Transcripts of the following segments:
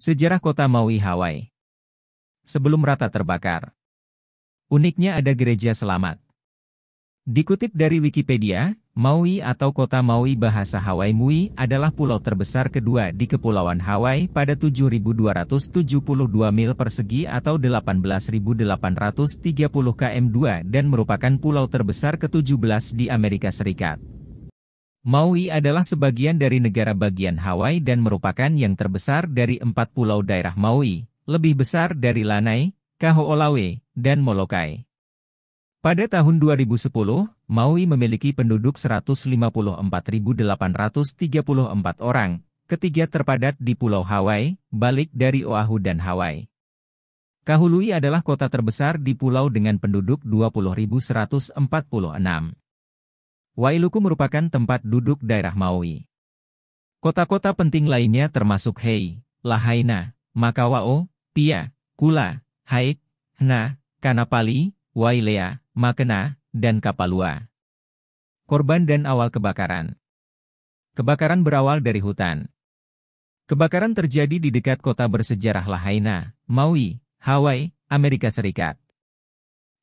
Sejarah kota Maui, Hawaii. Sebelum rata terbakar. Uniknya ada gereja selamat. Dikutip dari Wikipedia, Maui atau kota Maui bahasa Hawaii Mui adalah pulau terbesar kedua di Kepulauan Hawaii pada 7.272 mil persegi atau 18.830 km2 dan merupakan pulau terbesar ke-17 di Amerika Serikat. Maui adalah sebagian dari negara bagian Hawaii dan merupakan yang terbesar dari empat pulau daerah Maui, lebih besar dari Lanai, Kahoolawe, dan Molokai. Pada tahun 2010, Maui memiliki penduduk 154.834 orang, ketiga terpadat di Pulau Hawaii, balik dari Oahu dan Hawaii. Kahului adalah kota terbesar di pulau dengan penduduk 20.146. Wailuku merupakan tempat duduk daerah Maui. Kota-kota penting lainnya termasuk Hei, Lahaina, Makawao, Pia, Kula, Haik, Hna, Kanapali, Wailea, Makena, dan Kapalua. Korban dan awal kebakaran Kebakaran berawal dari hutan. Kebakaran terjadi di dekat kota bersejarah Lahaina, Maui, Hawaii, Amerika Serikat.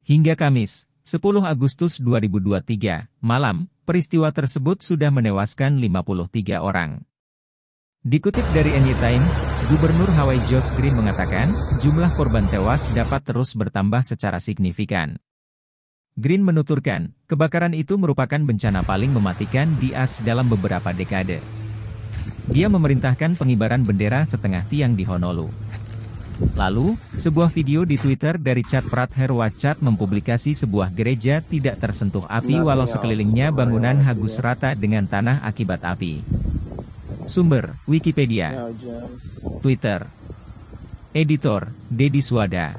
Hingga Kamis, 10 Agustus 2023, malam, peristiwa tersebut sudah menewaskan 53 orang. Dikutip dari NY Times, Gubernur Hawaii Josh Green mengatakan, jumlah korban tewas dapat terus bertambah secara signifikan. Green menuturkan, kebakaran itu merupakan bencana paling mematikan di AS dalam beberapa dekade. Dia memerintahkan pengibaran bendera setengah tiang di Honolulu. Lalu, sebuah video di Twitter dari Cat Prat Herwacat mempublikasi sebuah gereja tidak tersentuh api nah, walau ya. sekelilingnya bangunan hagus rata dengan tanah akibat api. Sumber, Wikipedia. Ya, Twitter. Editor, Dedi Suwada.